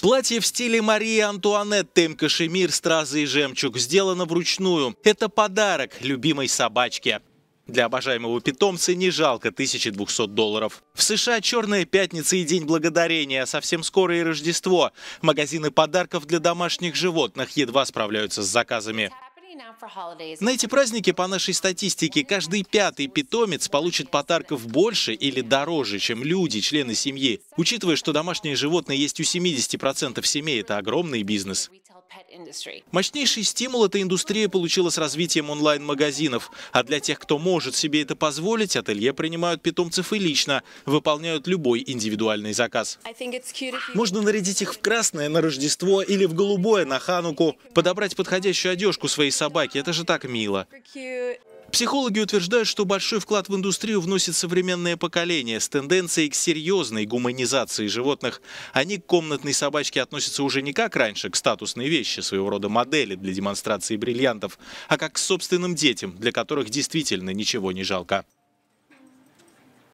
Платье в стиле Марии Антуанетты, кашемир, стразы и жемчуг сделано вручную. Это подарок любимой собачке. Для обожаемого питомца не жалко 1200 долларов. В США «Черная пятница» и «День благодарения», совсем скоро и Рождество. Магазины подарков для домашних животных едва справляются с заказами. На эти праздники, по нашей статистике, каждый пятый питомец получит подарков больше или дороже, чем люди, члены семьи. Учитывая, что домашние животные есть у 70% семей, это огромный бизнес. Мощнейший стимул эта индустрия получила с развитием онлайн-магазинов. А для тех, кто может себе это позволить, ателье принимают питомцев и лично, выполняют любой индивидуальный заказ. Можно нарядить их в красное на Рождество или в голубое на Хануку, подобрать подходящую одежку своей собаке, это же так мило. Психологи утверждают, что большой вклад в индустрию вносит современное поколение с тенденцией к серьезной гуманизации животных. Они к комнатной собачке относятся уже не как раньше, к статусной вещи, своего рода модели для демонстрации бриллиантов, а как к собственным детям, для которых действительно ничего не жалко.